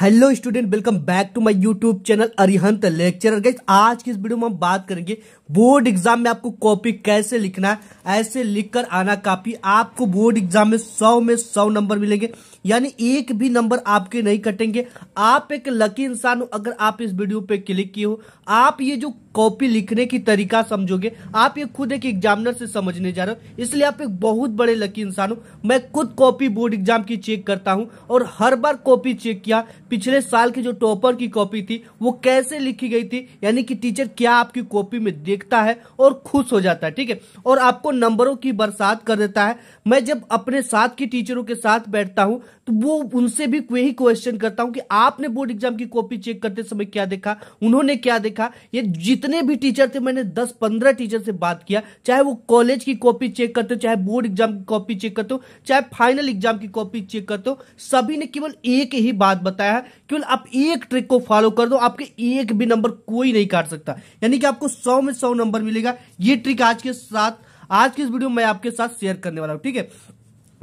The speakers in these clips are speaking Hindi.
Hello student welcome back to my YouTube channel Arihant lecturer guys आज की इस वीडियो में हम बात करेंगे बोर्ड एग्जाम में आपको कॉपी कैसे लिखना है ऐसे लिखकर आना कापी आपको बोर्ड एग्जाम में सौ में सौ नंबर मिलेंगे यानी एक भी नंबर आपके नहीं कटेंगे आप एक लकी इंसान हो अगर आप इस वीडियो पे क्लिक किए हो आप ये जो कॉपी लिखने की तरीका समझोगे आप ये खुद एक एग्जामिनर से समझने जा रहे हो इसलिए आप एक बहुत बड़े लकी इंसान हो मैं खुद कॉपी बोर्ड एग्जाम की चेक करता हूँ और हर बार कॉपी चेक किया पिछले साल की जो टॉपर की कॉपी थी वो कैसे लिखी गई थी यानी कि टीचर क्या आपकी कॉपी में देखता है और खुश हो जाता है ठीक है और आपको नंबरों की बरसात कर देता है मैं जब अपने साथ के टीचरों के साथ बैठता हूँ तो वो उनसे भी यही क्वेश्चन करता हूं कि आपने बोर्ड एग्जाम की कॉपी चेक करते समय क्या देखा उन्होंने क्या देखा ये जितने भी टीचर थे मैंने दस पंद्रह टीचर से बात किया चाहे वो कॉलेज की कॉपी चेक करते हो चाहे बोर्ड एग्जाम की कॉपी चेक करते हो चाहे फाइनल एग्जाम की कॉपी चेक करते हो सभी ने केवल एक ही बात बताया है केवल आप एक ट्रिक को फॉलो कर दो आपके एक भी नंबर कोई नहीं काट सकता यानी कि आपको सौ में सौ नंबर मिलेगा ये ट्रिक आज के साथ आज की इस वीडियो में आपके साथ शेयर करने वाला हूं ठीक है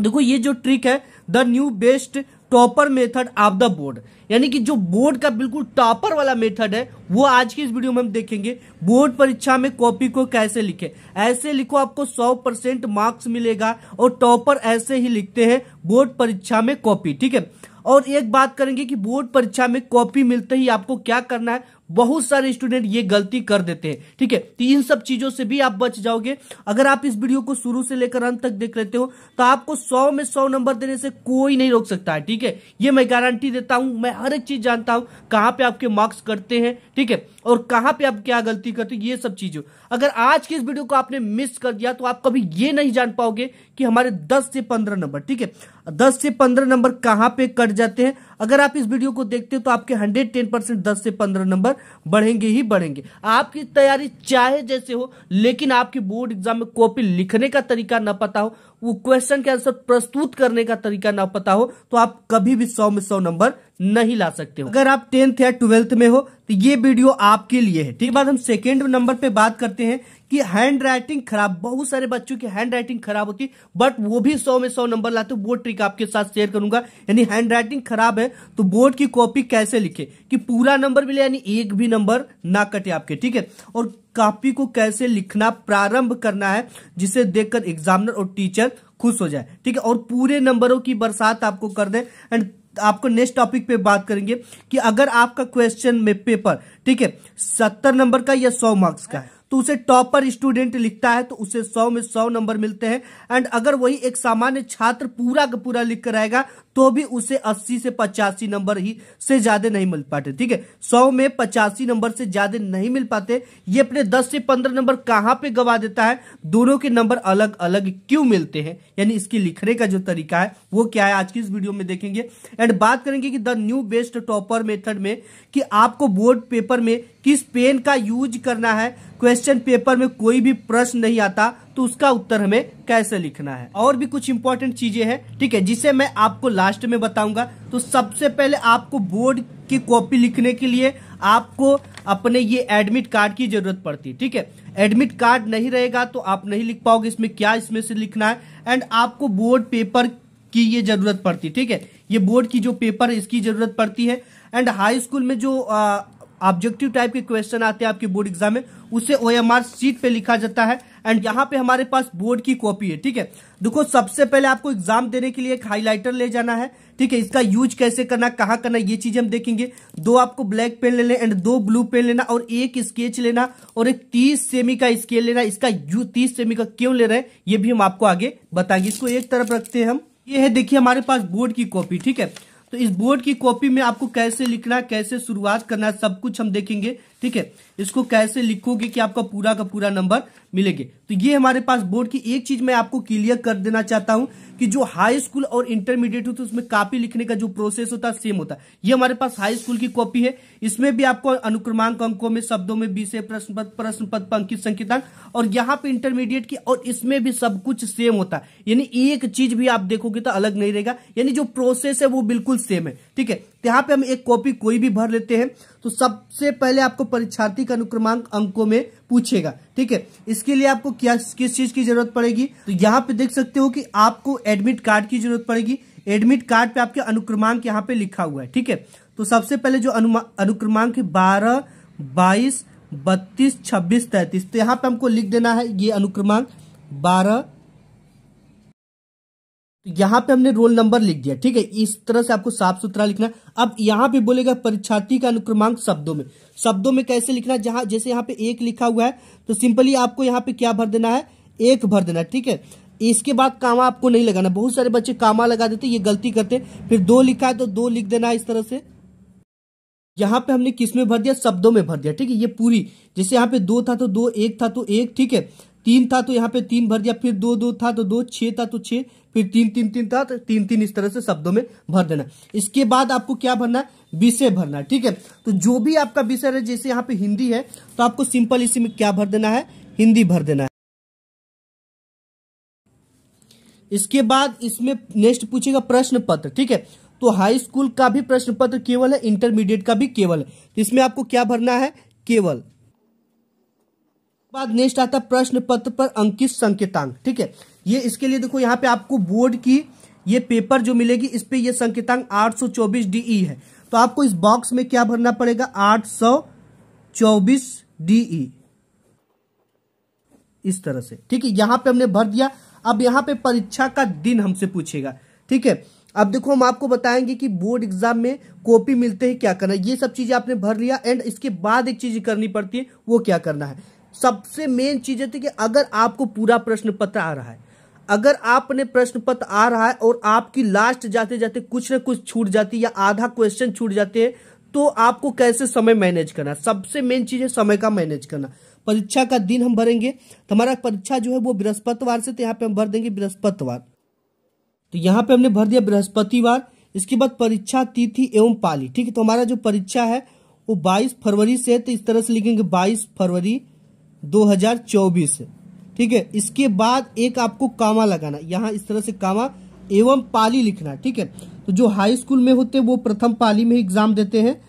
देखो ये जो ट्रिक है the new best topper method of the board यानी कि जो बोर्ड का बिल्कुल टॉपर वाला मेथड है वो आज की इस वीडियो में हम देखेंगे बोर्ड परीक्षा में कॉपी को कैसे लिखे ऐसे लिखो आपको 100 परसेंट मार्क्स मिलेगा और टॉपर ऐसे ही लिखते हैं बोर्ड परीक्षा में कॉपी ठीक है और एक बात करेंगे कि बोर्ड परीक्षा में कॉपी मिलते ही आपको क्या करना है बहुत सारे स्टूडेंट ये गलती कर देते हैं ठीक है तो इन सब चीजों से भी आप बच जाओगे अगर आप इस वीडियो को शुरू से लेकर अंत तक देख लेते हो तो आपको सौ में सौ नंबर देने से कोई नहीं रोक सकता है ठीक है ये मैं गारंटी देता हूं मैं हर एक चीज जानता हूं कहां पे आपके मार्क्स करते हैं ठीक है और कहां पर आप क्या गलती करते हो ये सब चीज अगर आज की इस वीडियो को आपने मिस कर दिया तो आप कभी ये नहीं जान पाओगे कि हमारे दस से पंद्रह नंबर ठीक है दस से पंद्रह नंबर कहां पे कट जाते हैं अगर आप इस वीडियो को देखते हो तो आपके हंड्रेड टेन परसेंट दस से पंद्रह नंबर बढ़ेंगे ही बढ़ेंगे आपकी तैयारी चाहे जैसे हो लेकिन आपकी बोर्ड एग्जाम में कॉपी लिखने का तरीका न पता हो वो क्वेश्चन के आंसर प्रस्तुत करने का तरीका ना पता हो तो आप कभी भी सौ में सौ नंबर नहीं ला सकते हो अगर आप टेंथ या ट्वेल्थ में हो तो ये वीडियो आपके लिए है ठीक बात हम सेकेंड नंबर पे बात करते हैं कि हैंड राइटिंग खराब बहुत सारे बच्चों की हैंड राइटिंग खराब होती बट वो भी सौ में सौ नंबर लाते वो ट्रिक आपके साथ शेयर करूंगा यानी हैंड राइटिंग खराब है तो बोर्ड की कॉपी कैसे लिखे कि पूरा नंबर मिले यानी एक भी नंबर ना कटे आपके ठीक है और कॉपी को कैसे लिखना प्रारंभ करना है जिसे देखकर एग्जामिनर और टीचर खुश हो जाए ठीक है और पूरे नंबरों की बरसात आपको कर दे एंड आपको नेक्स्ट टॉपिक पे बात करेंगे कि अगर आपका क्वेश्चन में पेपर ठीक है सत्तर नंबर का या सौ मार्क्स का है तो उसे टॉपर स्टूडेंट लिखता है तो उसे सौ में सौ नंबर मिलते हैं एंड अगर वही एक सामान्य छात्र पूरा का पूरा लिख कर आएगा तो भी उसे 80 से पचासी नंबर ही से ज्यादा नहीं मिल पाते ठीक है सौ में पचासी नंबर से ज्यादा नहीं मिल पाते ये अपने दस से पंद्रह नंबर कहां पे गवा देता है दोनों के नंबर अलग अलग क्यों मिलते हैं यानी इसकी लिखने का जो तरीका है वो क्या है आज की इस वीडियो में देखेंगे एंड बात करेंगे कि the new best topper method में कि आपको बोर्ड पेपर में किस पेन का यूज करना है क्वेश्चन पेपर में कोई भी प्रश्न नहीं आता तो उसका उत्तर हमें कैसे लिखना है और भी कुछ इंपॉर्टेंट चीजें हैं ठीक है जिसे मैं आपको ला लास्ट में बताऊंगा तो सबसे पहले आपको बोर्ड की कॉपी लिखने के लिए आपको अपने ये एडमिट कार्ड की जरूरत पड़ती है ठीक है एडमिट कार्ड नहीं रहेगा तो आप नहीं लिख पाओगे इसमें क्या इसमें से लिखना है एंड आपको बोर्ड पेपर की ये जरूरत पड़ती है ठीक है ये बोर्ड की जो पेपर इसकी जरूरत पड़ती है एंड हाई स्कूल में जो आ, ऑब्जेक्टिव टाइप के क्वेश्चन आते हैं आपके बोर्ड एग्जाम में उसे ओएमआर सीट पे लिखा जाता है एंड यहाँ पे हमारे पास बोर्ड की कॉपी है ठीक है देखो सबसे पहले आपको एग्जाम देने के लिए एक हाईलाइटर ले जाना है ठीक है इसका यूज कैसे करना कहाँ करना ये चीज हम देखेंगे दो आपको ब्लैक पेन लेना एंड दो ब्लू पेन लेना और एक स्केच लेना और एक तीस सेमी का स्केल लेना इसका यू तीस सेमी का क्यों ले रहे हैं ये भी हम आपको आगे बताएंगे इसको एक तरफ रखते हैं हम ये है देखिए हमारे पास बोर्ड की कॉपी ठीक है तो इस बोर्ड की कॉपी में आपको कैसे लिखना कैसे शुरुआत करना सब कुछ हम देखेंगे ठीक है इसको कैसे लिखोगे कि आपका पूरा का पूरा नंबर मिलेंगे तो ये हमारे पास बोर्ड की एक चीज मैं आपको क्लियर कर देना चाहता हूं कि जो हाई स्कूल और इंटरमीडिएट होता है उसमें कॉपी लिखने का जो प्रोसेस होता है सेम होता है ये हमारे पास हाई स्कूल की कॉपी है इसमें भी आपको अनुक्रमांक अंकों में शब्दों में विषय प्रश्न पद प्रश्न पद अंकित संकेतांक और यहाँ पे इंटरमीडिएट की और इसमें भी सब कुछ सेम होता है यानी एक चीज भी आप देखोगे तो अलग नहीं रहेगा यानी जो प्रोसेस है वो बिल्कुल सेम है ठीक है यहाँ पे हम एक कॉपी कोई भी भर लेते हैं तो सबसे पहले आपको परीक्षार्थी का अनुक्रमांक अंकों में पूछेगा ठीक है इसके लिए आपको क्या किस चीज की जरूरत पड़ेगी तो यहाँ पे देख सकते हो कि आपको एडमिट कार्ड की जरूरत पड़ेगी एडमिट कार्ड पे आपके अनुक्रमांक यहाँ पे लिखा हुआ है ठीक है तो सबसे पहले जो अनुक्रमांक है बारह बाईस बत्तीस छब्बीस तैतीस तो यहाँ पे हमको लिख देना है ये अनुक्रमांक बारह यहां पे हमने रोल नंबर लिख दिया ठीक है इस तरह से आपको साफ सुथरा लिखना अब यहां पे बोलेगा परीक्षार्थी का अनुक्रमांक शब्दों में शब्दों में कैसे लिखना जहां जैसे यहां पे एक लिखा हुआ है तो सिंपली आपको यहाँ पे क्या भर देना है एक भर देना ठीक है इसके बाद कामा आपको नहीं लगाना बहुत सारे बच्चे कामा लगा देते ये गलती करते फिर दो लिखा है तो दो लिख देना है इस तरह से यहाँ पे हमने किस में भर दिया शब्दों में भर दिया ठीक है ये पूरी जैसे यहाँ पे दो था तो दो एक था तो एक ठीक है तीन था तो यहाँ पे तीन भर दिया फिर दो दो था तो दो छः था तो छः फिर तीन तीन तीन था तो तीन तीन इस तरह से शब्दों में भर देना इसके बाद आपको क्या भरना है विषय भरना ठीक है तो जो भी आपका विषय है जैसे यहाँ पे हिंदी है तो आपको सिंपल इसी में क्या भर देना है हिंदी भर देना है इसके बाद इसमें नेक्स्ट पूछेगा प्रश्न पत्र ठीक है तो हाई स्कूल का भी प्रश्न पत्र केवल है इंटरमीडिएट का भी केवल है तो इसमें आपको क्या भरना है केवल बाद नेक्स्ट आता प्रश्न पत्र पर अंकित संकेतांक ठीक है ये इसके लिए देखो यहाँ पे आपको बोर्ड की ये पेपर जो मिलेगी इस पे ये संकेतांक 824 डीई e है तो आपको इस बॉक्स में क्या भरना पड़ेगा 824 डीई e। इस तरह से ठीक है यहां पे हमने भर दिया अब यहां पे परीक्षा का दिन हमसे पूछेगा ठीक है अब देखो हम आपको बताएंगे कि बोर्ड एग्जाम में कॉपी मिलते ही क्या करना है ये सब चीजें आपने भर लिया एंड इसके बाद एक चीज करनी पड़ती है वो क्या करना है सबसे मेन चीज है कि अगर आपको पूरा प्रश्न पत्र आ रहा है अगर आपने प्रश्न पत्र आ रहा है और आपकी लास्ट जाते जाते कुछ ना कुछ छूट जाती या आधा क्वेश्चन छूट जाते हैं तो आपको कैसे समय मैनेज करना सबसे मेन चीज है समय का मैनेज करना परीक्षा का दिन हम भरेंगे तो हमारा परीक्षा जो है वो बृहस्पतिवार से तो यहाँ पे हम भर देंगे बृहस्पतिवार तो यहाँ पे हमने भर दिया बृहस्पतिवार इसके बाद परीक्षा तिथि एवं पाली ठीक है तो हमारा जो परीक्षा है वो 22 फरवरी से है तो इस तरह से लिखेंगे 22 फरवरी 2024 ठीक है इसके बाद एक आपको कामा लगाना यहाँ इस तरह से कामा एवं पाली लिखना ठीक है तो जो हाई स्कूल में होते हैं वो प्रथम पाली में एग्जाम देते हैं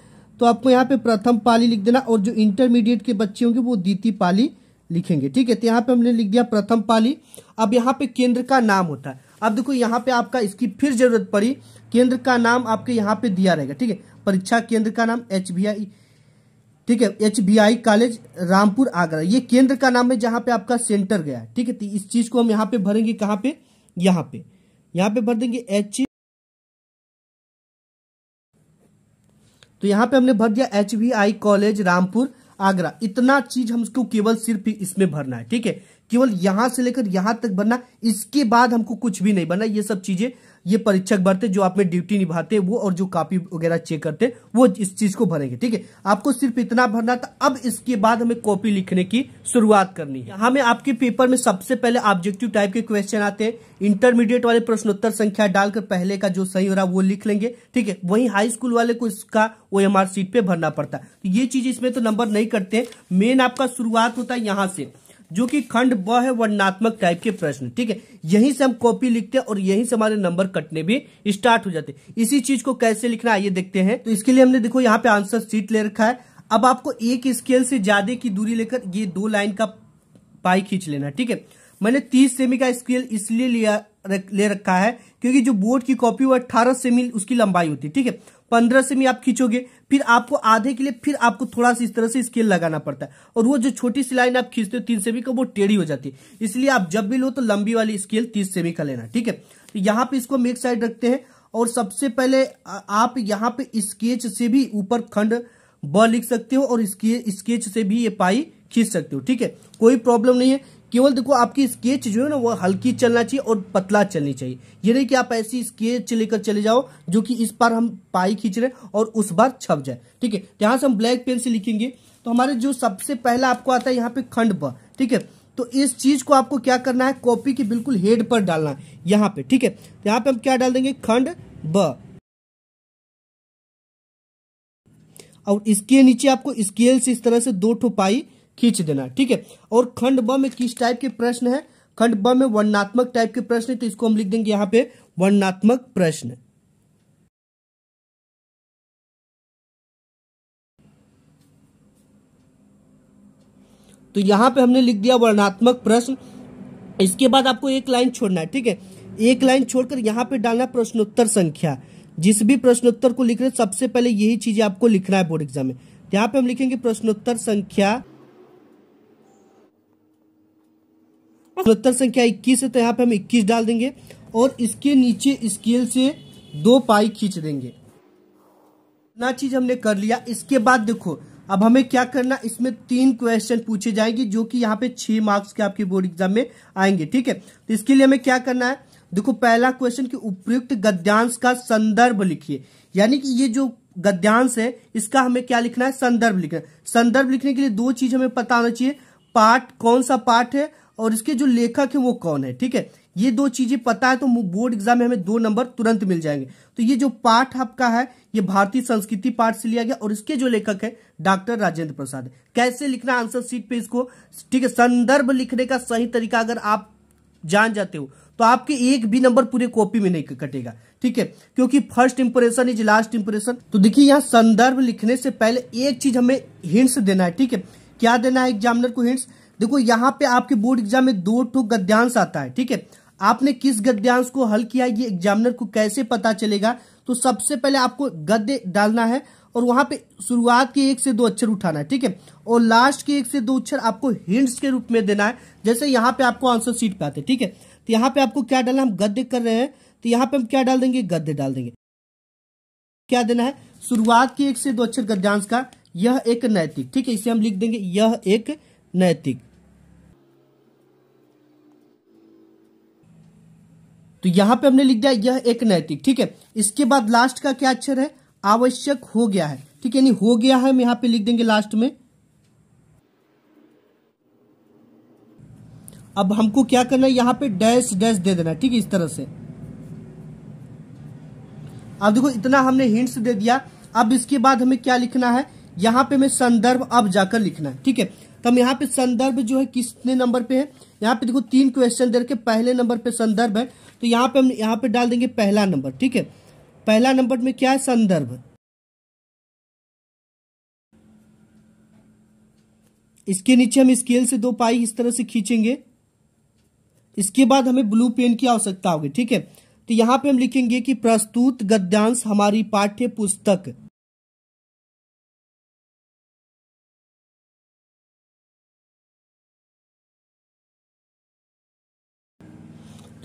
तो आपको यहाँ पे प्रथम पाली लिख देना और जो इंटरमीडिएट के बच्चे होंगे वो द्वितीय पाली लिखेंगे ठीक है तो यहाँ पे हमने लिख दिया प्रथम पाली अब यहाँ पे केंद्र का नाम होता है अब देखो यहाँ पे आपका इसकी फिर जरूरत पड़ी केंद्र का नाम आपके यहाँ पे दिया रहेगा ठीक है परीक्षा केंद्र का नाम एच ठीक है H B I college Rampur Agra ये केंद्र का नाम है जहां पे आपका सेंटर गया ठीक है तो इस चीज को हम यहाँ पे भरेंगे कहाँ पे यहाँ पे यहाँ पे भर देंगे एच तो यहाँ पे हमने भर दिया H V I college Rampur Agra इतना चीज हमको केवल सिर्फ इसमें भरना है ठीक है केवल यहां से लेकर यहां तक भरना इसके बाद हमको कुछ भी नहीं भरना ये सब चीजें ये परीक्षक भरते जो आप में ड्यूटी निभाते वो और जो कॉपी वगैरह चेक करते वो इस चीज को भरेंगे ठीक है आपको सिर्फ इतना भरना था अब इसके बाद हमें कॉपी लिखने की शुरुआत करनी है हमें आपके पेपर में सबसे पहले ऑब्जेक्टिव टाइप के क्वेश्चन आते हैं इंटरमीडिएट वाले प्रश्नोत्तर संख्या डालकर पहले का जो सही हो रहा वो लिख लेंगे ठीक है वही हाई स्कूल वाले को इसका ओ एम सीट पे भरना पड़ता है ये चीज इसमें तो नंबर नहीं करते मेन आपका शुरुआत होता है यहाँ से जो कि खंड ब है वर्णात्मक टाइप के प्रश्न ठीक है यहीं से हम कॉपी लिखते हैं और यहीं से हमारे नंबर कटने भी स्टार्ट हो जाते हैं इसी चीज को कैसे लिखना आइए ये देखते हैं तो इसके लिए हमने देखो यहाँ पे आंसर सीट ले रखा है अब आपको एक स्केल से ज्यादा की दूरी लेकर ये दो लाइन का पाई खींच लेना ठीक है मैंने तीस सेमी का स्केल इसलिए लिया ले रखा है क्योंकि जो बोर्ड की कॉपी वो अट्ठारह सेमी उसकी लंबाई होती है ठीक है पंद्रह सेमी आप खींचोगे फिर आपको आधे के लिए फिर आपको थोड़ा सा इस तरह से स्केल लगाना पड़ता है और वो जो छोटी सी लाइन आप खींचते हो तीन सेमी का वो टेढ़ी हो जाती है इसलिए आप जब भी लो तो लंबी वाली स्केल तीस सेमी का लेना ठीक है तो यहाँ पे इसको हम एक साइड रखते हैं और सबसे पहले आप यहाँ पे स्केच से भी ऊपर खंड ब लिख सकते हो और स्केच से भी ये पाई खींच सकते हो ठीक है कोई प्रॉब्लम नहीं है केवल देखो आपकी स्केच जो है ना वो हल्की चलना चाहिए और पतला चलनी चाहिए ये नहीं कि आप ऐसी स्केच लेकर चले जाओ जो कि इस बार हम पाई खींच रहे और उस बार छप जाए ठीक है यहां से हम ब्लैक पेन से लिखेंगे तो हमारे जो सबसे पहला आपको आता है यहाँ पे खंड ब ठीक है तो इस चीज को आपको क्या करना है कॉपी के बिल्कुल हेड पर डालना है यहाँ पे ठीक है तो यहाँ पे हम क्या डाल देंगे खंड ब और इसके नीचे आपको स्केल से इस तरह से दो ठोपाई खींच देना ठीक है और खंड ब में किस टाइप के प्रश्न है खंड ब में वर्णात्मक टाइप के प्रश्न है तो इसको हम लिख देंगे यहां पे वर्णात्मक प्रश्न तो यहां पे हमने लिख दिया वर्णात्मक प्रश्न इसके बाद आपको एक लाइन छोड़ना है ठीक है एक लाइन छोड़कर यहां पे डालना है प्रश्नोत्तर संख्या जिस भी प्रश्नोत्तर को लिख रहे सबसे पहले यही चीजें आपको लिखना है बोर्ड एग्जाम में यहां पे हम लिखेंगे प्रश्नोत्तर संख्या प्रत्तर संख्या 21 है तो यहाँ पे हम 21 डाल देंगे और इसके नीचे स्केल से दो पाई खींच देंगे ना चीज हमने कर लिया इसके बाद देखो अब हमें क्या करना इसमें तीन क्वेश्चन पूछे जाएंगे जो कि यहाँ पे छह मार्क्स के आपके बोर्ड एग्जाम में आएंगे ठीक है तो इसके लिए हमें क्या करना है देखो पहला क्वेश्चन कि उपयुक्त गद्यांश का संदर्भ लिखिए यानी कि ये जो गद्यांश है इसका हमें क्या लिखना है संदर्भ लिखना संदर्भ लिखने के लिए दो चीज हमें पता होना चाहिए पाठ कौन सा पाठ है और इसके जो लेखक है वो कौन है ठीक है ये दो चीजें पता है तो बोर्ड एग्जाम में हमें दो नंबर तुरंत मिल जाएंगे तो ये जो पाठ आपका है ये भारतीय संस्कृति पाठ से लिया गया और इसके जो लेखक है डॉक्टर राजेंद्र प्रसाद कैसे लिखना आंसर सीट पे इसको ठीक है संदर्भ लिखने का सही तरीका अगर आप जान जाते हो तो आपके एक भी नंबर पूरे कॉपी में नहीं कटेगा ठीक है क्योंकि first impression is last impression तो देखिए यहाँ संदर्भ लिखने से पहले एक चीज हमें हिंट्स देना है ठीक है क्या देना है एग्जामिनर को हिंट्स देखो यहाँ पे आपके बोर्ड एग्जाम में दो ठो गद्यांश आता है ठीक है आपने किस गद्यांश को हल किया ये एग्जामिनर को कैसे पता चलेगा तो सबसे पहले आपको गद्य डालना है और वहां पे शुरुआत के एक से दो अक्षर उठाना है ठीक है और लास्ट के एक से दो अक्षर आपको हिंट्स के रूप में देना है जैसे यहाँ पे आपको आंसर सीट पे आते हैं ठीक है तो यहाँ पे आपको क्या डालना हम गद्य कर रहे हैं तो यहाँ पे हम क्या डाल देंगे गद्य डाल देंगे क्या देना है शुरुआत के एक से दो अक्षर गद्यांश का यह एक नैतिक ठीक है इसे हम लिख देंगे यह एक नैतिक तो यहां पे हमने लिख दिया यह एक नैतिक ठीक है इसके बाद लास्ट का क्या अक्षर है आवश्यक हो गया है ठीक है यानी हो गया है हम यहां पे लिख देंगे लास्ट में अब हमको क्या करना है यहां पे डैश डैश दे देना ठीक है इस तरह से अब देखो इतना हमने हिंट्स दे दिया अब इसके बाद हमें क्या लिखना है यहां पे हमें संदर्भ अब जाकर लिखना है ठीक है तो हम यहां पे संदर्भ जो है किसने नंबर पे है यहाँ पे देखो तीन क्वेश्चन दे रखे पहले नंबर पे संदर्भ है तो यहाँ पे हम यहाँ पे डाल देंगे पहला नंबर ठीक है पहला नंबर में क्या है संदर्भ इसके नीचे हम स्केल से दो पाई इस तरह से खींचेंगे इसके बाद हमें ब्लू पेन की आवश्यकता होगी ठीक है तो यहां पे हम लिखेंगे कि प्रस्तुत गद्यांश हमारी पाठ्य पुस्तक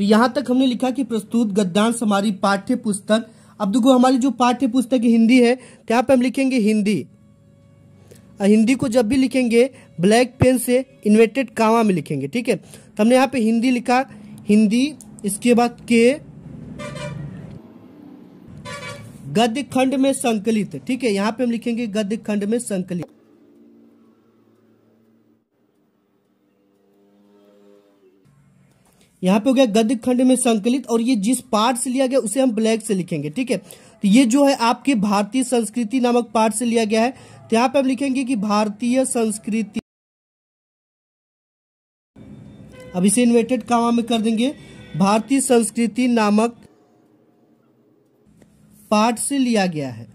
तो यहाँ तक हमने लिखा कि प्रस्तुत गद्यांश हमारी पाठ्य पुस्तक अब देखो हमारी जो पाठ्य पुस्तक हिंदी है तो यहाँ पर हम लिखेंगे हिंदी हिंदी को जब भी लिखेंगे ब्लैक पेन से इन्वेटेड कावा में लिखेंगे ठीक है तो हमने यहाँ पे हिंदी लिखा हिंदी इसके बाद के गद्य खंड में संकलित ठीक है यहाँ पे हम लिखेंगे गद्य खंड में संकलित यहाँ पे हो गया गद्य खंड में संकलित और ये जिस पार्ट से लिया गया उसे हम ब्लैक से लिखेंगे ठीक है तो ये जो है आपके भारतीय संस्कृति नामक पार्ट से लिया गया है तो यहाँ पे हम लिखेंगे कि भारतीय संस्कृति अब इसे इन्वेटेड कामा में कर देंगे भारतीय संस्कृति नामक पाठ से लिया गया है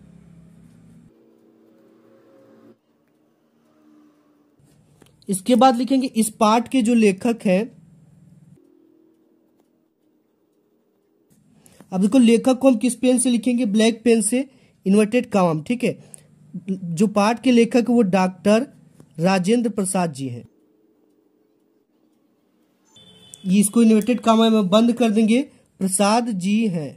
इसके बाद लिखेंगे इस पाठ के जो लेखक हैं अब देखो लेखक को हम किस पेन से लिखेंगे ब्लैक पेन से इन्वर्टेड काम ठीक है जो पाठ के लेखक वो डॉक्टर राजेंद्र प्रसाद जी हैं ये इसको इन्वर्टेड काम में बंद कर देंगे प्रसाद जी हैं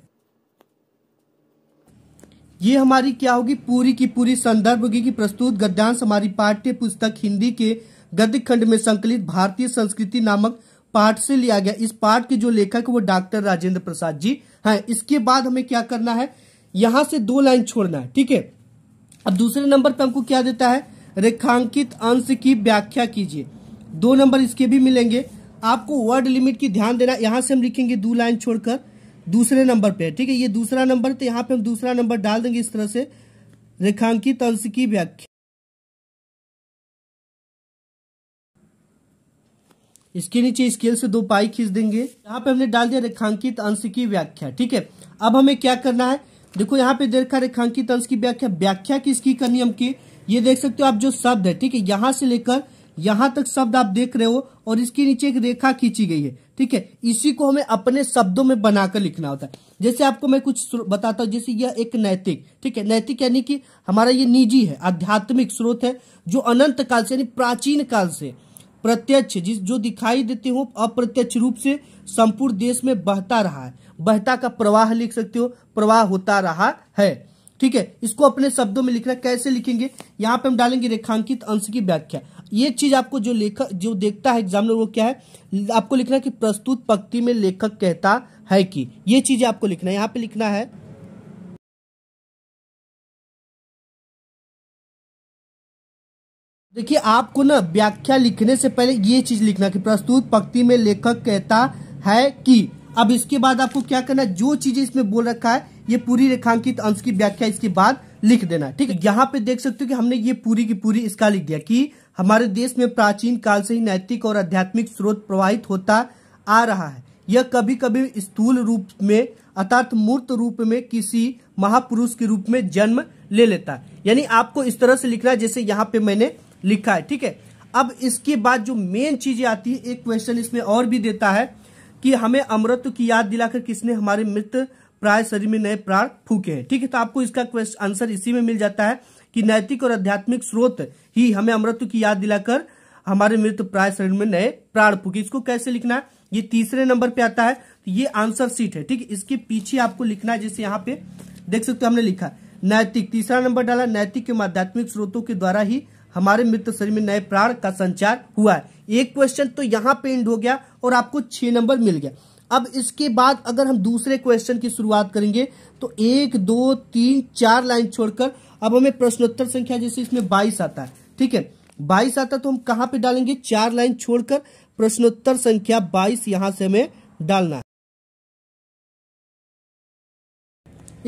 ये हमारी क्या होगी पूरी की पूरी संदर्भ होगी कि प्रस्तुत गद्यांश हमारी पाठ्य पुस्तक हिंदी के गद्य खंड में संकलित भारतीय संस्कृति नामक पार्ट से लिया गया इस पार्ट के जो लेखक वो डॉक्टर राजेंद्र प्रसाद जी हैं इसके बाद हमें क्या करना है यहां से दो लाइन छोड़ना है ठीक है अब दूसरे नंबर पे हमको क्या देता है रेखांकित अंश की व्याख्या कीजिए दो नंबर इसके भी मिलेंगे आपको वर्ड लिमिट की ध्यान देना यहां से हम लिखेंगे दो लाइन छोड़कर दूसरे नंबर पे ठीक है ये दूसरा नंबर तो यहां पे हम दूसरा नंबर डाल देंगे इस तरह से रेखांकित अंश की व्याख्या इसके नीचे स्केल से दो पाई खींच देंगे यहाँ पे हमने डाल दिया रेखांकित अंश की व्याख्या ठीक है अब हमें क्या करना है देखो यहाँ पे देखा रेखांकित अंश की व्याख्या व्याख्या किसकी करनी की ये देख सकते हो आप जो शब्द है ठीक है यहाँ से लेकर यहाँ तक शब्द आप देख रहे हो और इसके नीचे एक रेखा खींची गई है ठीक है इसी को हमें अपने शब्दों में बनाकर लिखना होता है जैसे आपको मैं कुछ बताता हूँ जैसे यह एक नैतिक ठीक है नैतिक यानी कि हमारा ये निजी है आध्यात्मिक स्रोत है जो अनंत काल से यानी प्राचीन काल से प्रत्यक्ष जिस जो दिखाई देते हो अप्रत्यक्ष रूप से संपूर्ण देश में बहता रहा है बहता का प्रवाह लिख सकते हो प्रवाह होता रहा है ठीक है इसको अपने शब्दों में लिखना कैसे लिखेंगे यहाँ पे हम डालेंगे रेखांकित अंश की व्याख्या ये चीज आपको जो लेखक जो देखता है एग्जामिनर वो क्या है आपको लिखना है कि प्रस्तुत पक्ति में लेखक कहता है कि ये चीज आपको लिखना है यहाँ पे लिखना है देखिए आपको ना व्याख्या लिखने से पहले ये चीज लिखना कि प्रस्तुत पक्ति में लेखक कहता है कि अब इसके बाद आपको क्या करना जो चीज इसमें बोल रखा है ये पूरी रेखांकित अंश की व्याख्या इसके बाद लिख देना ठीक है यहाँ पे देख सकते हो कि हमने ये पूरी की पूरी इसका लिख दिया कि हमारे देश में प्राचीन काल से ही नैतिक और आध्यात्मिक स्रोत प्रवाहित होता आ रहा है यह कभी कभी स्थूल रूप में अर्थात मूर्त रूप में किसी महापुरुष के रूप में जन्म ले लेता है यानी आपको इस तरह से लिखना है जैसे यहाँ पे मैंने लिखा है ठीक है अब इसके बाद जो मेन चीजें आती है एक क्वेश्चन इसमें और भी देता है कि हमें अमृत की याद दिलाकर किसने हमारे मृत प्राय शरीर में नए प्राण फूके हैं ठीक है तो आपको इसका क्वेश्चन आंसर इसी में मिल जाता है कि नैतिक और आध्यात्मिक स्रोत ही हमें अमृत की याद दिलाकर हमारे मृत प्राय शरीर में नए प्राण फूके इसको कैसे लिखना है ये तीसरे नंबर पे आता है तो ये आंसर सीट है ठीक है इसके पीछे आपको लिखना है जैसे यहाँ पे देख सकते हो हमने लिखा नैतिक तीसरा नंबर डाला नैतिक एवं आध्यात्मिक स्रोतों के द्वारा ही हमारे मृत शरीर में नए प्राण का संचार हुआ है एक क्वेश्चन तो यहाँ पे एंड हो गया और आपको छह नंबर मिल गया अब इसके बाद अगर हम दूसरे क्वेश्चन की शुरुआत करेंगे तो एक दो तीन चार लाइन छोड़कर अब हमें प्रश्नोत्तर संख्या जैसे इसमें बाईस आता है ठीक है बाईस आता तो हम कहाँ पे डालेंगे चार लाइन छोड़कर प्रश्नोत्तर संख्या बाईस यहां से हमें डालना है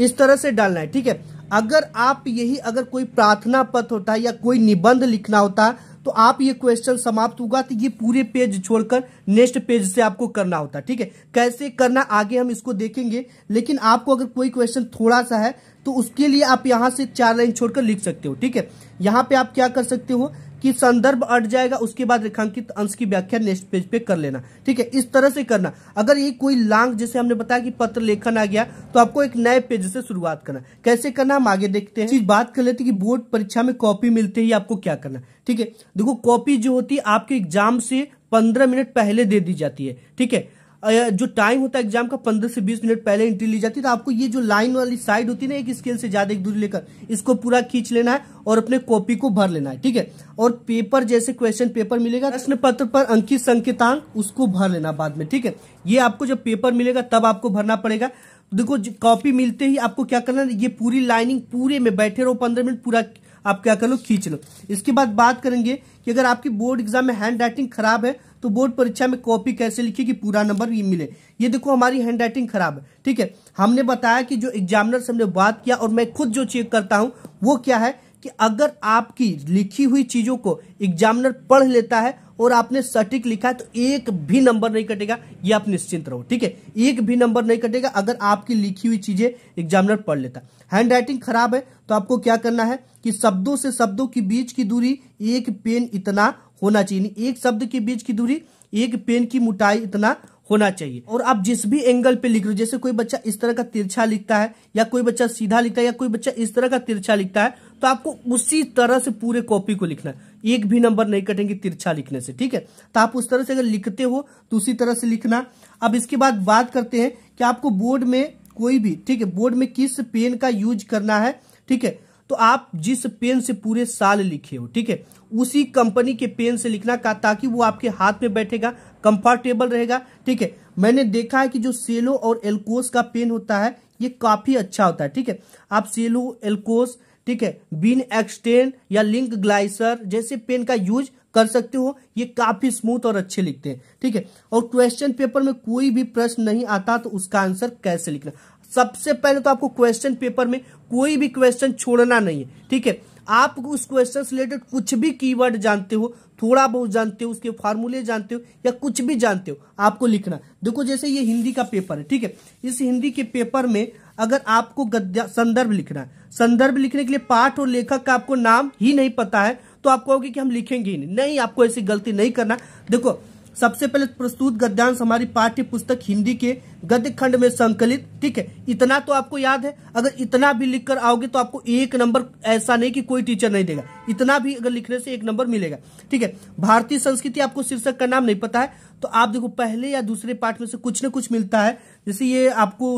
इस तरह से डालना है ठीक है अगर आप यही अगर कोई प्रार्थना पत्र होता या कोई निबंध लिखना होता तो आप ये क्वेश्चन समाप्त होगा तो ये पूरे पेज छोड़कर नेक्स्ट पेज से आपको करना होता ठीक है कैसे करना आगे हम इसको देखेंगे लेकिन आपको अगर कोई क्वेश्चन थोड़ा सा है तो उसके लिए आप यहां से चार लाइन छोड़कर लिख सकते हो ठीक है यहाँ पे आप क्या कर सकते हो कि संदर्भ अट जाएगा उसके बाद रेखांकित अंश की व्याख्या नेक्स्ट पेज पे कर लेना ठीक है इस तरह से करना अगर ये कोई लांग जैसे हमने बताया कि पत्र लेखन आ गया तो आपको एक नए पेज से शुरुआत करना कैसे करना हम आगे देखते हैं चीज बात कर लेते हैं कि बोर्ड परीक्षा में कॉपी मिलते ही आपको क्या करना ठीक है देखो कॉपी जो होती है आपके एग्जाम से पंद्रह मिनट पहले दे दी जाती है ठीक है जो टाइम होता है एग्जाम का पंद्रह से बीस मिनट पहले एंट्री ली जाती है तो आपको ये जो लाइन वाली साइड होती है ना एक स्केल से ज्यादा एक दूरी लेकर इसको पूरा खींच लेना है और अपने कॉपी को भर लेना है ठीक है और पेपर जैसे क्वेश्चन पेपर मिलेगा प्रश्न पत्र पर अंकित संकेतांक उसको भर लेना बाद में ठीक है ये आपको जब पेपर मिलेगा तब आपको भरना पड़ेगा देखो कॉपी मिलते ही आपको क्या करना है ये पूरी लाइनिंग पूरे में बैठे रहो पंद्रह मिनट पूरा आप क्या कर लो खींच लो इसके बाद बात करेंगे कि अगर आपकी बोर्ड एग्जाम में हैंड राइटिंग खराब है तो बोर्ड परीक्षा में कॉपी कैसे लिखी कि पूरा नंबर भी मिले ये देखो हमारी हैंडराइटिंग खराब है ठीक है हमने बताया कि जो एग्जामिनर से हमने बात किया और मैं खुद जो चेक करता हूं वो क्या है कि अगर आपकी लिखी हुई चीजों को एग्जामिनर पढ़ लेता है और आपने सटीक लिखा है तो एक भी नंबर नहीं कटेगा ये आप निश्चिंत रहो ठीक है एक भी नंबर नहीं कटेगा अगर आपकी लिखी हुई चीजें एग्जामिनर पढ़ लेता हैंड राइटिंग खराब है तो आपको क्या करना है कि शब्दों से शब्दों के बीच की दूरी एक पेन इतना होना चाहिए एक शब्द के बीच की दूरी एक पेन की मोटाई इतना होना चाहिए और आप जिस भी एंगल पे लिख रहे हो जैसे कोई बच्चा इस तरह का तिरछा लिखता है या कोई बच्चा सीधा लिखता है या कोई बच्चा इस तरह का तिरछा लिखता है तो आपको उसी तरह से पूरे कॉपी को लिखना है एक भी नंबर नहीं कटेंगे तिरछा लिखने से ठीक है तो आप उस तरह से अगर लिखते हो तो उसी तरह से लिखना अब इसके बाद बात करते हैं कि आपको बोर्ड में कोई भी ठीक है बोर्ड में किस पेन का यूज करना है ठीक है तो आप जिस पेन से पूरे साल लिखे हो ठीक है उसी कंपनी के पेन से लिखना का ताकि वो आपके हाथ में बैठेगा कंफर्टेबल रहेगा ठीक है मैंने देखा है कि जो सेलो और एल्कोस का पेन होता है ये काफी अच्छा होता है ठीक है आप सेलो एल्कोस ठीक है बिन एक्सटेन या लिंक ग्लाइसर जैसे पेन का यूज कर सकते हो ये काफी स्मूथ और अच्छे लिखते हैं ठीक है और क्वेश्चन पेपर में कोई भी प्रश्न नहीं आता तो उसका आंसर कैसे लिखना सबसे पहले तो आपको क्वेश्चन पेपर में कोई भी क्वेश्चन छोड़ना नहीं है ठीक है आप उस क्वेश्चन से रिलेटेड कुछ भी कीवर्ड जानते हो थोड़ा बहुत जानते हो उसके फार्मूले जानते हो या कुछ भी जानते हो आपको लिखना देखो जैसे ये हिंदी का पेपर है ठीक है इस हिंदी के पेपर में अगर आपको गद्या संदर्भ लिखना है संदर्भ लिखने के लिए पाठ और लेखक का आपको नाम ही नहीं पता है तो आप कहोगे कि हम लिखेंगे ही नहीं नहीं आपको ऐसी गलती नहीं करना देखो सबसे पहले प्रस्तुत गद्यांश हमारी पाठ्य पुस्तक हिंदी के गद्य खंड में संकलित ठीक है इतना तो आपको याद है अगर इतना भी लिख कर आओगे तो आपको एक नंबर ऐसा नहीं कि कोई टीचर नहीं देगा इतना भी अगर लिखने से एक नंबर मिलेगा ठीक है भारतीय संस्कृति आपको शीर्षक का नाम नहीं पता है तो आप देखो पहले या दूसरे पार्ट में से कुछ न कुछ मिलता है जैसे ये आपको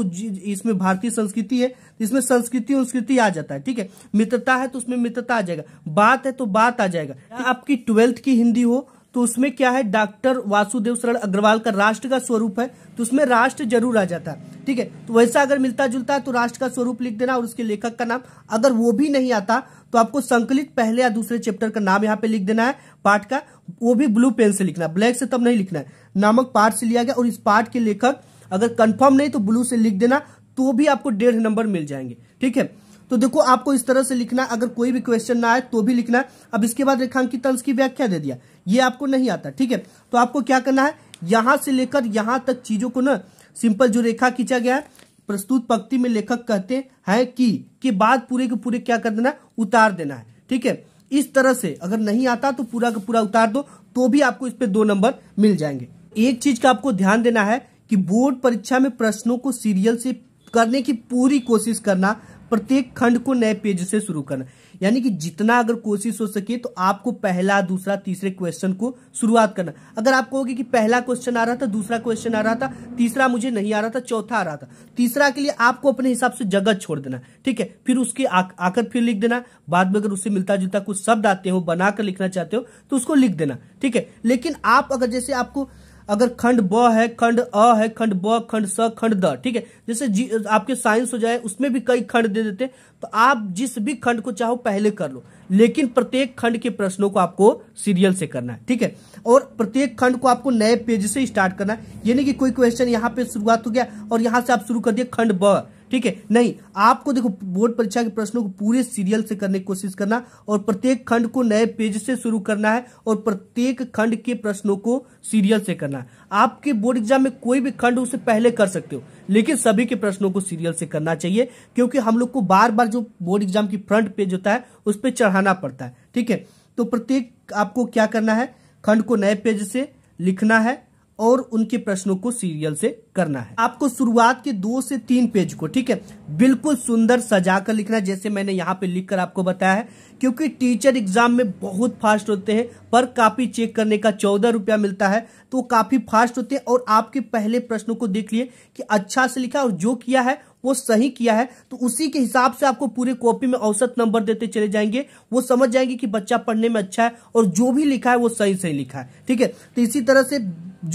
इसमें भारतीय संस्कृति है इसमें संस्कृति संस्कृति आ जाता है ठीक है मित्रता है तो उसमें मित्रता आ जाएगा बात है तो बात आ जाएगा आपकी ट्वेल्थ की हिंदी हो तो उसमें क्या है डॉक्टर वासुदेव शरण अग्रवाल का राष्ट्र का स्वरूप है तो उसमें राष्ट्र जरूर आ जाता है ठीक है तो वैसा अगर मिलता जुलता है तो राष्ट्र का स्वरूप लिख देना और उसके लेखक का नाम अगर वो भी नहीं आता तो आपको संकलित पहले या दूसरे चैप्टर का नाम यहाँ पे लिख देना है पाठ का वो भी ब्लू पेन से लिखना ब्लैक से तब नहीं लिखना है नामक पाठ से लिया गया और इस पाठ के लेखक अगर कन्फर्म नहीं तो ब्लू से लिख देना तो भी आपको डेढ़ नंबर मिल जाएंगे ठीक है तो देखो आपको इस तरह से लिखना अगर कोई भी क्वेश्चन ना आए तो भी लिखना है अब इसके बाद रेखांकित अंश की व्याख्या दे दिया ये आपको नहीं आता ठीक है तो आपको क्या करना है यहां से लेकर यहां तक चीजों को ना सिंपल जो रेखा खींचा गया है प्रस्तुत पंक्ति में लेखक कहते हैं कि के बाद पूरे के पूरे क्या कर देना उतार देना है ठीक है इस तरह से अगर नहीं आता तो पूरा का पूरा उतार दो तो भी आपको इस पे दो नंबर मिल जाएंगे एक चीज का आपको ध्यान देना है कि बोर्ड परीक्षा में प्रश्नों को सीरियल से करने की पूरी कोशिश करना प्रत्येक खंड को नए पेज से शुरू करना यानी कि जितना अगर कोशिश हो सके तो आपको पहला दूसरा तीसरे क्वेश्चन को शुरुआत करना अगर आप कहोगे कि पहला क्वेश्चन आ रहा था दूसरा क्वेश्चन आ रहा था तीसरा मुझे नहीं आ रहा था चौथा आ रहा था तीसरा के लिए आपको अपने हिसाब से जगह छोड़ देना ठीक है फिर उसके आकर फिर लिख देना बाद में अगर उससे मिलता जुलता कुछ शब्द आते हो बनाकर लिखना चाहते हो तो उसको लिख देना ठीक है लेकिन आप अगर जैसे आपको अगर खंड ब है खंड अ है खंड ब खंड स खंड द ठीक है जैसे जी आपके साइंस हो जाए उसमें भी कई खंड दे देते तो आप जिस भी खंड को चाहो पहले कर लो लेकिन प्रत्येक खंड के प्रश्नों को आपको सीरियल से करना है ठीक है और प्रत्येक खंड को आपको नए पेज से स्टार्ट करना है यानी कि कोई क्वेश्चन यहाँ पे शुरुआत हो गया और यहाँ से आप शुरू कर दिए खंड ब ठीक है नहीं आपको देखो बोर्ड परीक्षा के प्रश्नों को पूरे सीरियल से करने की कोशिश करना और प्रत्येक खंड को नए पेज से शुरू करना है और प्रत्येक खंड के प्रश्नों को सीरियल से करना है आपके बोर्ड एग्जाम में कोई भी खंड उसे पहले कर सकते हो लेकिन सभी के प्रश्नों को सीरियल से करना चाहिए क्योंकि हम लोग को बार बार जो बोर्ड एग्जाम की फ्रंट पेज होता है उस पर चढ़ाना पड़ता है ठीक है तो प्रत्येक आपको क्या करना है खंड को नए पेज से लिखना है और उनके प्रश्नों को सीरियल से करना है आपको शुरुआत के दो से तीन पेज को ठीक है बिल्कुल सुंदर सजा कर लिखना जैसे मैंने यहाँ पे लिखकर आपको बताया है क्योंकि टीचर एग्जाम में बहुत फास्ट होते हैं पर कापी चेक करने का चौदह रुपया मिलता है तो काफी फास्ट होते हैं और आपके पहले प्रश्नों को देख लिए कि अच्छा से लिखा और जो किया है वो सही किया है तो उसी के हिसाब से आपको पूरे कॉपी में औसत नंबर देते चले जाएंगे वो समझ जाएंगे कि बच्चा पढ़ने में अच्छा है और जो भी लिखा है वो सही सही लिखा है ठीक है तो इसी तरह से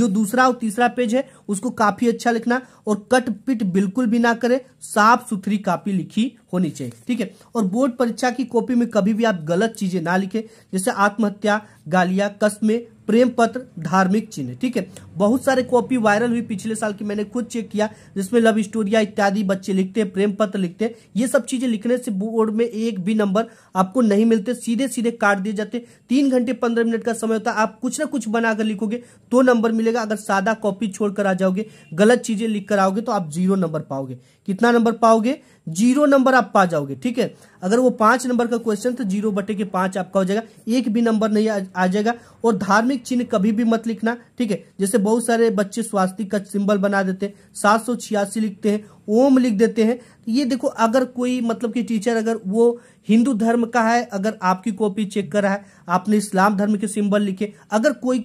जो दूसरा और तीसरा पेज है उसको काफी अच्छा लिखना और कट पिट बिल्कुल भी ना करें साफ सुथरी कापी लिखी होनी चाहिए ठीक है और बोर्ड परीक्षा की कॉपी में कभी भी आप गलत चीजें ना लिखें जैसे आत्महत्या गालियां कस्मे प्रेम पत्र धार्मिक चिन्ह ठीक है बहुत सारे कॉपी वायरल हुई पिछले साल की मैंने खुद चेक किया जिसमें लव स्टोरिया इत्यादि बच्चे लिखते हैं प्रेम पत्र लिखते हैं ये सब चीजें लिखने से बोर्ड में एक भी नंबर आपको नहीं मिलते सीधे सीधे काट दिए जाते तीन घंटे पंद्रह मिनट का समय होता है आप कुछ ना कुछ बनाकर लिखोगे तो नंबर मिलेगा अगर सादा कॉपी छोड़कर आ जाओगे गलत चीजें लिख कर आओगे तो आप जीरो नंबर पाओगे कितना नंबर पाओगे जीरो नंबर आप पा जाओगे ठीक है अगर वो पांच नंबर का क्वेश्चन तो जीरो बटे के पांच आपका हो जाएगा एक भी नंबर नहीं आ, जाएगा और धार्मिक चिन्ह कभी भी मत लिखना ठीक है जैसे बहुत सारे बच्चे स्वास्थ्य का सिंबल बना देते हैं सात सौ छियासी लिखते हैं ओम लिख देते हैं तो ये देखो अगर कोई मतलब कि टीचर अगर वो हिंदू धर्म का है अगर आपकी कॉपी चेक कर रहा है आपने इस्लाम धर्म के सिंबल लिखे अगर कोई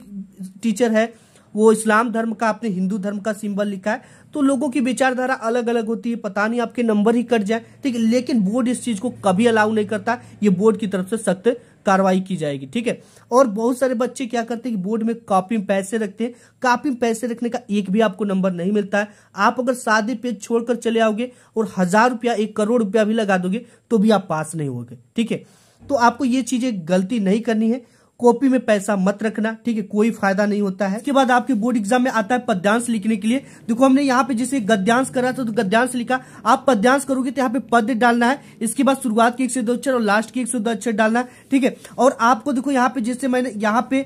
टीचर है वो इस्लाम धर्म का आपने हिंदू धर्म का सिंबल लिखा है तो लोगों की विचारधारा अलग अलग होती है पता नहीं आपके नंबर ही कट जाए ठीक है लेकिन बोर्ड इस चीज को कभी अलाउ नहीं करता ये बोर्ड की तरफ से सख्त कार्रवाई की जाएगी ठीक है और बहुत सारे बच्चे क्या करते हैं कि बोर्ड में कॉपी में पैसे रखते हैं कॉपी में पैसे रखने का एक भी आपको नंबर नहीं मिलता है आप अगर सादे पेज छोड़कर चले आओगे और हजार रुपया एक करोड़ रुपया भी लगा दोगे तो भी आप पास नहीं होगे ठीक है तो आपको ये चीजें गलती नहीं करनी है कॉपी में पैसा मत रखना ठीक है कोई फायदा नहीं होता है इसके बाद आपके बोर्ड एग्जाम में आता है पद्यांश लिखने के लिए देखो हमने यहाँ पे जैसे गद्यांश करा था तो गद्यांश लिखा आप पद्यांश करोगे तो यहाँ पे पद डालना है इसके बाद शुरुआत के एक सौ दो अक्षर और लास्ट के एक सौ दो अक्षर डालना है ठीक है और आपको देखो यहाँ पे जैसे मैंने यहाँ पे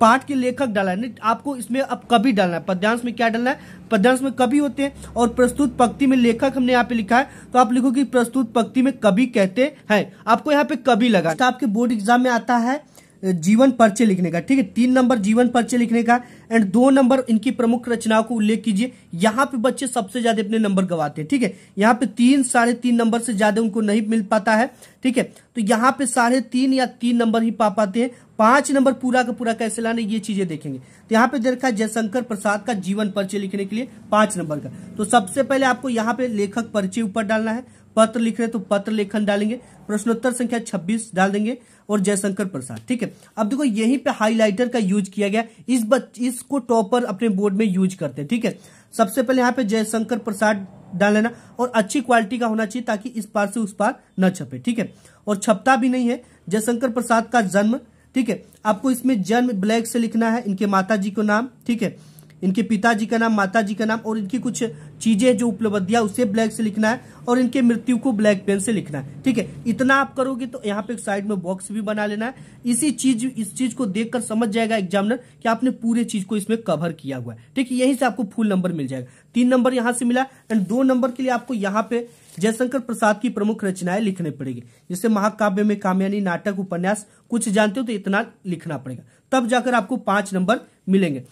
पाठ के लेखक डाला है आपको इसमें अब कभी डालना है पद्यांश में क्या डालना है पद्यांश में कभी होते हैं और प्रस्तुत पक्ति में लेखक हमने यहाँ पे लिखा है तो आप लिखो कि प्रस्तुत पक्ति में कभी कहते हैं आपको यहाँ पे कभी लगा तो आपके बोर्ड एग्जाम में आता है जीवन पर्चे लिखने का ठीक है तीन नंबर जीवन पर्चे लिखने का एंड दो नंबर इनकी प्रमुख रचनाओं को उल्लेख कीजिए यहाँ पे बच्चे सबसे ज्यादा अपने नंबर गवाते हैं ठीक है यहाँ पे तीन साढ़े तीन नंबर से ज्यादा उनको नहीं मिल पाता है ठीक है तो यहाँ पे साढ़े तीन या तीन नंबर ही पा पाते हैं पांच नंबर पूरा का पूरा कैसे लाने ये चीजें देखेंगे तो यहाँ पे देखा जयशंकर प्रसाद का जीवन पर्चे लिखने के लिए पांच नंबर का तो सबसे पहले आपको यहाँ पे लेखक पर्चे ऊपर डालना है पत्र लिख रहे तो पत्र लेखन डालेंगे प्रश्नोत्तर संख्या छब्बीस डाल देंगे और जयशंकर प्रसाद ठीक है अब देखो यहीं पे हाईलाइटर का यूज किया गया इस बच, इसको टॉपर अपने बोर्ड में यूज करते हैं ठीक है सबसे पहले यहाँ पे जयशंकर प्रसाद डाल लेना और अच्छी क्वालिटी का होना चाहिए ताकि इस पार से उस पार न छपे ठीक है और छपता भी नहीं है जयशंकर प्रसाद का जन्म ठीक है आपको इसमें जन्म ब्लैक से लिखना है इनके माता जी को नाम ठीक है इनके पिताजी का नाम माता का नाम और इनकी कुछ चीजें जो उपलब्धियां उसे ब्लैक से लिखना है और इनके मृत्यु को ब्लैक पेन से लिखना है ठीक है इतना आप करोगे तो यहाँ पे साइड में बॉक्स भी बना लेना है इसी चीज इस चीज को देखकर समझ जाएगा एग्जामिनर कि आपने पूरे चीज को इसमें कवर किया हुआ है ठीक है यहीं से आपको फुल नंबर मिल जाएगा तीन नंबर यहाँ से मिला एंड दो नंबर के लिए आपको यहाँ पे जयशंकर प्रसाद की प्रमुख रचनाएं लिखने पड़ेगी जैसे महाकाव्य में कामयानी नाटक उपन्यास कुछ जानते हो तो इतना लिखना पड़ेगा तब जाकर आपको पांच नंबर मिलेंगे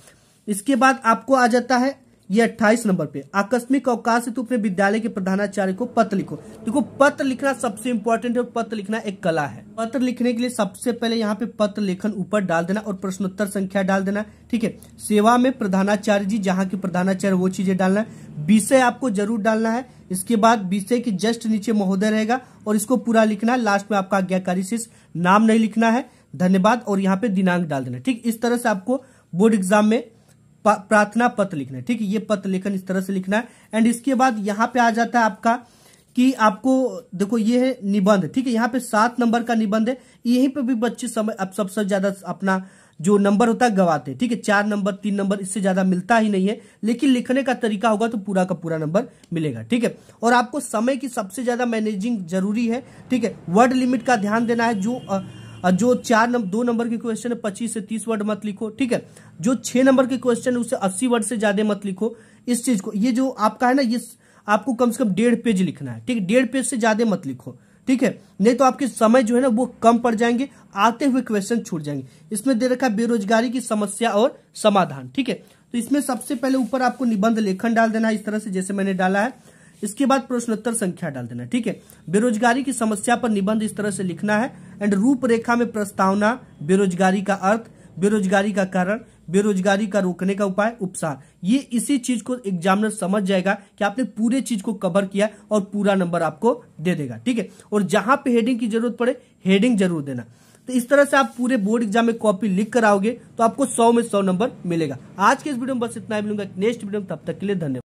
इसके बाद आपको आ जाता है ये अट्ठाईस नंबर पे आकस्मिक अवकाश से तू अपने विद्यालय के प्रधानाचार्य को पत्र लिखो देखो पत्र लिखना सबसे इम्पोर्टेंट है पत्र लिखना एक कला है पत्र लिखने के लिए सबसे पहले यहाँ पे पत्र लेखन ऊपर डाल देना और प्रश्नोत्तर संख्या डाल देना ठीक है सेवा में प्रधानाचार्य जी जहाँ के प्रधानाचार्य वो चीजें डालना विषय आपको जरूर डालना है इसके बाद विषय के जस्ट नीचे महोदय रहेगा और इसको पूरा लिखना लास्ट में आपका आज्ञाकारी शिष्य नाम नहीं लिखना है धन्यवाद और यहाँ पे दिनांक डाल देना ठीक इस तरह से आपको बोर्ड एग्जाम में प्रार्थना पत्र लिखना है ठीक है ये पत्र लेखन इस तरह से लिखना है एंड इसके बाद यहाँ पे आ जाता है आपका कि आपको देखो ये है निबंध ठीक है यहाँ पे सात नंबर का निबंध है यहीं पे भी बच्चे समय अब सबसे ज्यादा अपना जो नंबर होता है गवाते हैं ठीक है चार नंबर तीन नंबर इससे ज्यादा मिलता ही नहीं है लेकिन लिखने का तरीका होगा तो पूरा का पूरा नंबर मिलेगा ठीक है और आपको समय की सबसे ज्यादा मैनेजिंग जरूरी है ठीक है वर्ड लिमिट का ध्यान देना है जो और जो चार नंबर दो नंबर के क्वेश्चन है पच्चीस से तीस वर्ड मत लिखो ठीक है जो छह नंबर के क्वेश्चन है उसे अस्सी वर्ड से ज्यादा मत लिखो इस चीज को ये जो आपका है ना ये आपको कम से कम डेढ़ पेज लिखना है ठीक है डेढ़ पेज से ज्यादा मत लिखो ठीक है नहीं तो आपके समय जो है ना वो कम पड़ जाएंगे आते हुए क्वेश्चन छूट जाएंगे इसमें दे रखा बेरोजगारी की समस्या और समाधान ठीक है तो इसमें सबसे पहले ऊपर आपको निबंध लेखन डाल देना है इस तरह से जैसे मैंने डाला है इसके बाद प्रश्नोत्तर संख्या डाल देना ठीक है बेरोजगारी की समस्या पर निबंध इस तरह से लिखना है एंड रूपरेखा में प्रस्तावना बेरोजगारी का अर्थ बेरोजगारी का कारण बेरोजगारी का रोकने का उपाय उपसार ये इसी चीज को एग्जामिनर समझ जाएगा कि आपने पूरे चीज को कवर किया और पूरा नंबर आपको दे देगा ठीक है और जहां पे हेडिंग की जरूरत पड़े हेडिंग जरूर देना तो इस तरह से आप पूरे बोर्ड एग्जाम में कॉपी लिख कर आओगे तो आपको सौ में सौ नंबर मिलेगा आज के इस वीडियो में बस इतना ही मिलूंगा नेक्स्ट वीडियो में तब तक के लिए धन्यवाद